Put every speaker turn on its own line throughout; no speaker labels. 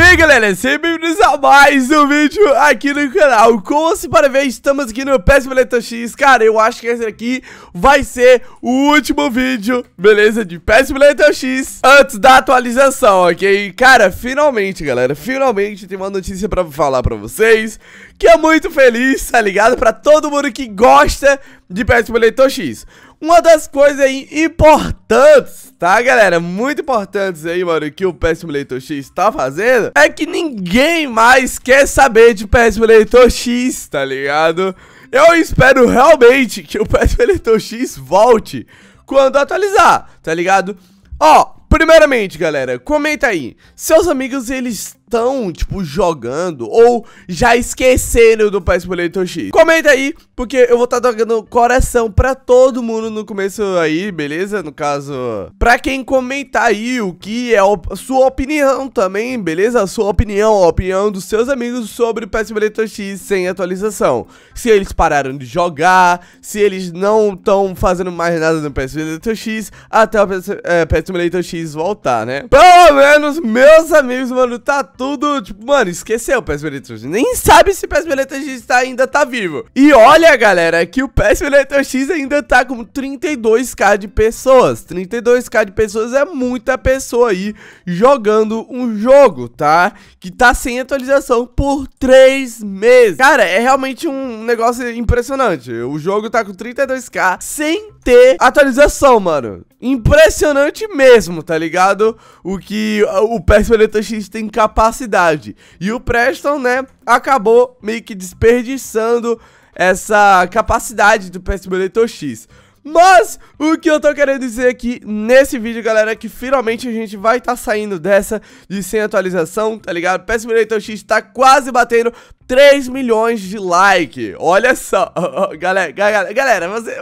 E aí galera, sejam bem-vindos a mais um vídeo aqui no canal Como se pode ver, estamos aqui no PS Planeta X Cara, eu acho que esse aqui vai ser o último vídeo, beleza, de PS Planeta X Antes da atualização, ok? Cara, finalmente galera, finalmente tem uma notícia pra falar pra vocês Que é muito feliz, tá ligado? Pra todo mundo que gosta de PS Planeta X Uma das coisas aí importantes Tá, galera? Muito importantes aí, mano, que o PS Simulator X tá fazendo é que ninguém mais quer saber de PS Simulator X, tá ligado? Eu espero realmente que o PS Simulator X volte quando atualizar, tá ligado? Ó, primeiramente, galera, comenta aí. Seus amigos, eles estão, tipo, jogando ou já esqueceram do País Boleto X. Comenta aí, porque eu vou estar tá jogando coração pra todo mundo no começo aí, beleza? No caso, pra quem comentar aí o que é a sua opinião também, beleza? A sua opinião, a opinião dos seus amigos sobre o País Boleto X sem atualização. Se eles pararam de jogar, se eles não estão fazendo mais nada no PS Simulator X até o PS, é, PS Simulator X voltar, né? Pelo menos, meus amigos, mano, tá tudo, tipo, mano, esqueceu o PES Veletor Nem sabe se o PES Veletor tá, ainda tá vivo. E olha, galera, que o PES Veletor X ainda tá com 32k de pessoas. 32k de pessoas é muita pessoa aí jogando um jogo, tá? Que tá sem atualização por 3 meses. Cara, é realmente um negócio impressionante. O jogo tá com 32k sem ter atualização, mano. Impressionante mesmo, tá ligado? O que o PES Veletor X tem capacidade capacidade. E o Preston, né, acabou meio que desperdiçando essa capacidade do PS Simulator X. Mas o que eu tô querendo dizer aqui é nesse vídeo, galera, é que finalmente a gente vai estar tá saindo dessa de sem atualização, tá ligado? PS Simulator X tá quase batendo 3 milhões de like. Olha só, galera, galera, galera, você...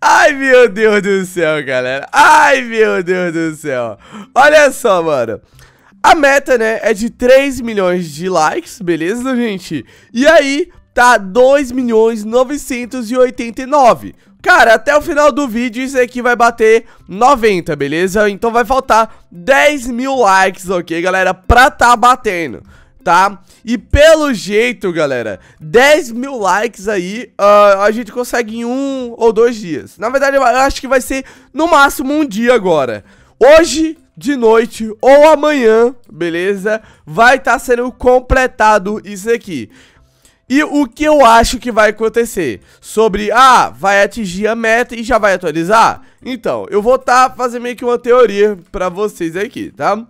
Ai, meu Deus do céu, galera. Ai, meu Deus do céu. Olha só, mano. A meta, né, é de 3 milhões de likes, beleza, gente? E aí, tá 2 milhões 989. Cara, até o final do vídeo isso aqui vai bater 90, beleza? Então vai faltar 10 mil likes, ok, galera? Pra tá batendo tá? E pelo jeito, galera, 10 mil likes aí uh, a gente consegue em um ou dois dias. Na verdade, eu acho que vai ser no máximo um dia agora. Hoje, de noite ou amanhã, beleza? Vai estar tá sendo completado isso aqui. E o que eu acho que vai acontecer? Sobre, ah, vai atingir a meta e já vai atualizar? Então, eu vou estar tá fazendo meio que uma teoria pra vocês aqui, tá?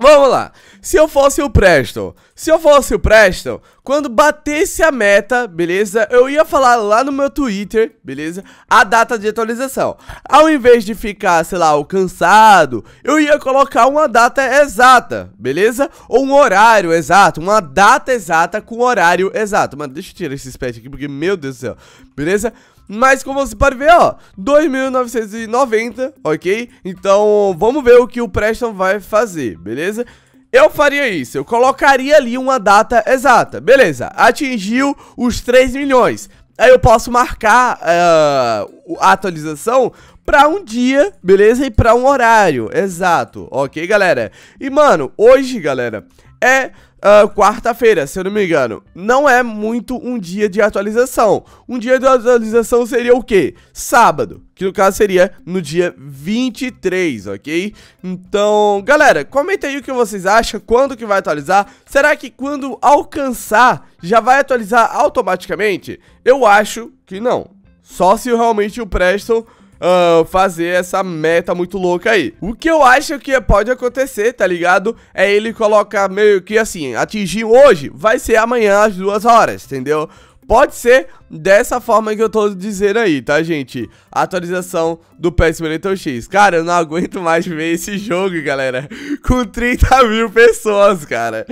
Vamos lá. Se eu fosse o Preston, se eu fosse o Preston, quando batesse a meta, beleza? Eu ia falar lá no meu Twitter, beleza? A data de atualização. Ao invés de ficar, sei lá, cansado, eu ia colocar uma data exata, beleza? Ou um horário exato, uma data exata com horário exato. Mano, deixa eu tirar esse pet aqui, porque, meu Deus do céu, beleza? Mas como você pode ver, ó, 2.990, ok? Então vamos ver o que o Preston vai fazer, beleza? Eu faria isso, eu colocaria ali uma data exata, beleza, atingiu os 3 milhões Aí eu posso marcar ah, a atualização pra um dia, beleza? E pra um horário, exato, ok, galera? E, mano, hoje, galera, é uh, quarta-feira, se eu não me engano. Não é muito um dia de atualização. Um dia de atualização seria o quê? Sábado, que no caso seria no dia 23, ok? Então, galera, comenta aí o que vocês acham, quando que vai atualizar. Será que quando alcançar, já vai atualizar automaticamente? Eu acho que não, só se realmente o Preston Uh, fazer essa meta muito louca aí. O que eu acho que pode acontecer, tá ligado? É ele colocar meio que assim, atingir hoje, vai ser amanhã às duas horas, entendeu? Pode ser dessa forma que eu tô dizendo aí, tá, gente? Atualização do PS Monitor X. Cara, eu não aguento mais ver esse jogo, galera. Com 30 mil pessoas, cara.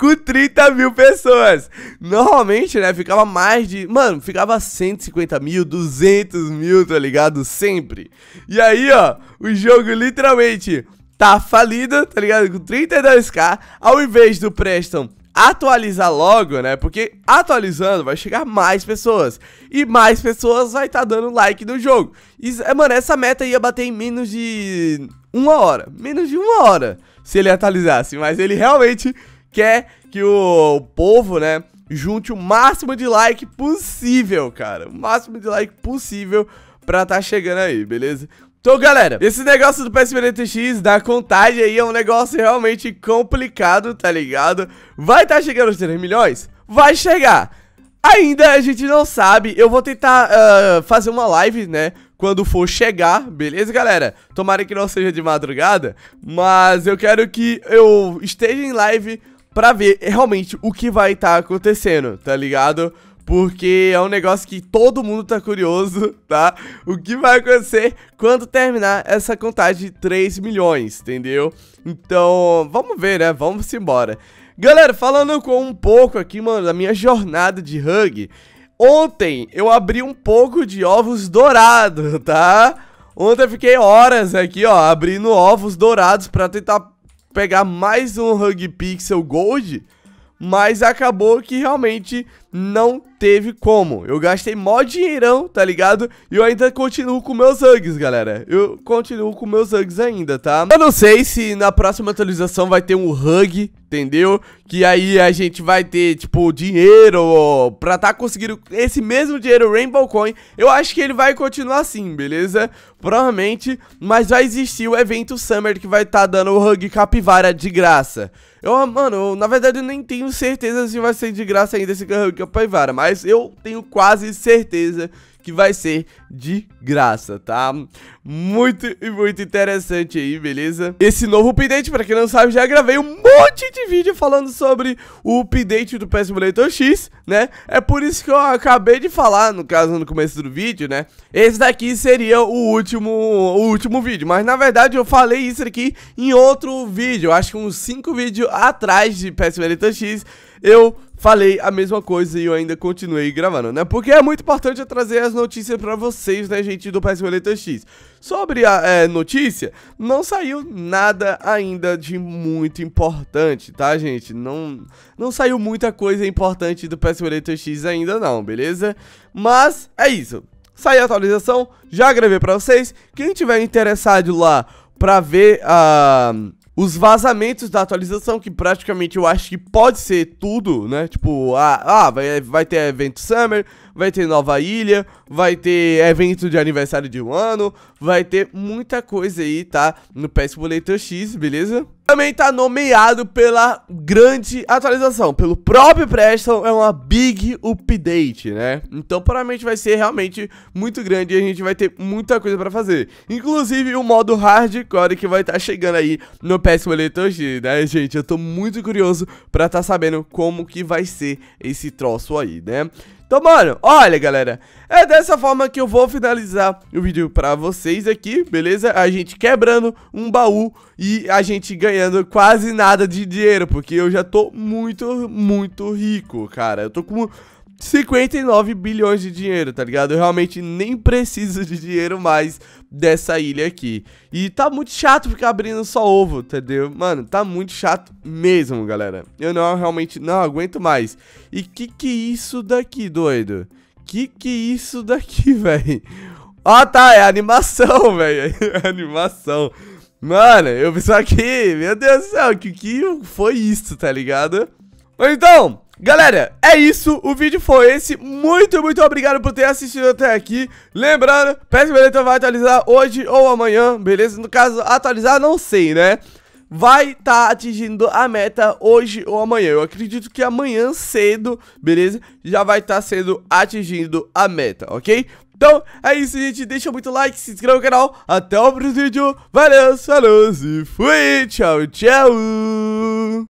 Com 30 mil pessoas. Normalmente, né, ficava mais de... Mano, ficava 150 mil, 200 mil, tá ligado? Sempre. E aí, ó, o jogo literalmente tá falido, tá ligado? Com 32k, ao invés do Preston atualizar logo, né? Porque atualizando vai chegar mais pessoas. E mais pessoas vai estar tá dando like no jogo. E, é, mano, essa meta ia bater em menos de uma hora. Menos de uma hora se ele atualizasse. Mas ele realmente quer que o povo, né? Junte o máximo de like possível, cara. O máximo de like possível pra tá chegando aí, beleza? Então, galera, esse negócio do PSBNTX, da contagem aí, é um negócio realmente complicado, tá ligado? Vai estar tá chegando aos 3 milhões? Vai chegar! Ainda a gente não sabe, eu vou tentar uh, fazer uma live, né, quando for chegar, beleza, galera? Tomara que não seja de madrugada, mas eu quero que eu esteja em live pra ver realmente o que vai estar tá acontecendo, tá ligado? porque é um negócio que todo mundo tá curioso, tá? O que vai acontecer quando terminar essa contagem de 3 milhões, entendeu? Então, vamos ver, né? Vamos embora. Galera, falando com um pouco aqui, mano, da minha jornada de hug, ontem eu abri um pouco de ovos dourados, tá? Ontem eu fiquei horas aqui, ó, abrindo ovos dourados pra tentar pegar mais um Hug Pixel Gold, mas acabou que realmente não teve como. Eu gastei mó dinheirão, tá ligado? E eu ainda continuo com meus Hugs, galera. Eu continuo com meus Hugs ainda, tá? Eu não sei se na próxima atualização vai ter um Hug entendeu? Que aí a gente vai ter, tipo, dinheiro pra tá conseguindo esse mesmo dinheiro Rainbow Coin. Eu acho que ele vai continuar assim, beleza? Provavelmente, mas vai existir o evento Summer que vai tá dando o Hug Capivara de graça. Eu, mano, eu, na verdade eu nem tenho certeza se vai ser de graça ainda esse Hug Capivara, mas eu tenho quase certeza que vai ser de graça, tá? Muito e muito interessante aí, beleza? Esse novo update, pra quem não sabe, já gravei um monte de vídeo falando sobre o update do PS Simulator X, né? É por isso que eu acabei de falar, no caso, no começo do vídeo, né? Esse daqui seria o último, o último vídeo, mas na verdade eu falei isso aqui em outro vídeo, acho que uns 5 vídeos atrás de PS Simulator X, eu falei a mesma coisa e eu ainda continuei gravando, né? Porque é muito importante eu trazer as notícias para vocês, né, gente, do PS Letra X. Sobre a é, notícia, não saiu nada ainda de muito importante, tá, gente? Não, não saiu muita coisa importante do PS Letra X ainda não, beleza? Mas é isso. Saiu a atualização, já gravei para vocês. Quem tiver interessado lá para ver a... Uh os vazamentos da atualização, que praticamente eu acho que pode ser tudo, né? Tipo, ah, ah vai, vai ter evento Summer, vai ter nova ilha, vai ter evento de aniversário de um ano, vai ter muita coisa aí, tá? No PS Boletor X, beleza? também tá nomeado pela grande atualização, pelo próprio Preston, é uma big update, né? Então provavelmente vai ser realmente muito grande e a gente vai ter muita coisa pra fazer. Inclusive o modo hardcore que vai estar tá chegando aí no PS Eleitor G, né, gente? Eu tô muito curioso pra estar tá sabendo como que vai ser esse troço aí, né? Então, mano, olha, galera. É dessa forma que eu vou finalizar o vídeo pra vocês aqui, beleza? A gente quebrando um baú e a gente ganhando quase nada de dinheiro, porque eu já tô muito, muito rico, cara. Eu tô com... 59 bilhões de dinheiro, tá ligado? Eu realmente nem preciso de dinheiro mais dessa ilha aqui. E tá muito chato ficar abrindo só ovo, entendeu? Mano, tá muito chato mesmo, galera. Eu não realmente não aguento mais. E que que isso daqui, doido? Que que isso daqui, velho? Ah, tá, é animação, velho. É animação. Mano, eu vi isso aqui. Meu Deus do céu, que que foi isso, tá ligado? então, Galera, é isso, o vídeo foi esse Muito, muito obrigado por ter assistido até aqui Lembrando, PES Beleza vai atualizar hoje ou amanhã, beleza? No caso, atualizar não sei, né? vai estar tá atingindo a meta hoje ou amanhã. Eu acredito que amanhã cedo, beleza? Já vai estar tá sendo atingindo a meta, ok? Então é isso, gente. Deixa muito like, se inscreva no canal. Até o próximo vídeo. Valeu, falou e fui. Tchau, tchau.